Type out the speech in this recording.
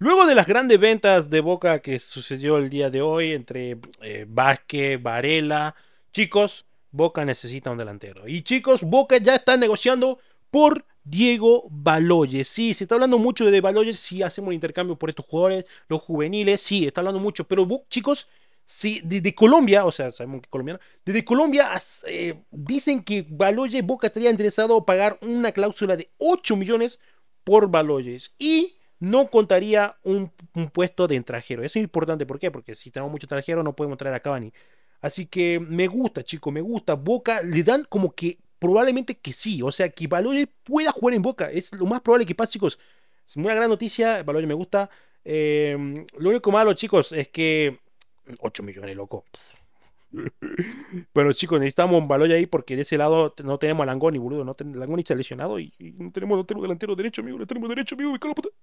Luego de las grandes ventas de Boca que sucedió el día de hoy entre eh, Vázquez, Varela, chicos, Boca necesita un delantero. Y chicos, Boca ya está negociando por Diego Baloyes. Sí, se está hablando mucho de Baloyes, sí hacemos intercambio por estos jugadores, los juveniles, sí, está hablando mucho, pero chicos, sí, desde Colombia, o sea, sabemos que es colombiano, desde Colombia eh, dicen que Baloyes Boca estaría interesado a pagar una cláusula de 8 millones por Baloyes. Y no contaría un, puesto de extranjero. Eso es importante, ¿por qué? Porque si tenemos mucho extranjero no podemos traer a Cavani. Así que me gusta, chico, me gusta. Boca le dan como que probablemente que sí. O sea, que Baloy pueda jugar en Boca. Es lo más probable que pase, chicos. Es una gran noticia. Baloy me gusta. Em, lo único malo, chicos, es que 8 millones, loco. Bueno, chicos, necesitamos un balón ahí porque de ese lado no tenemos a Langoni, boludo. No Langoni está lesionado y, no tenemos, delantero derecho, amigo. No tenemos derecho, amigo. Me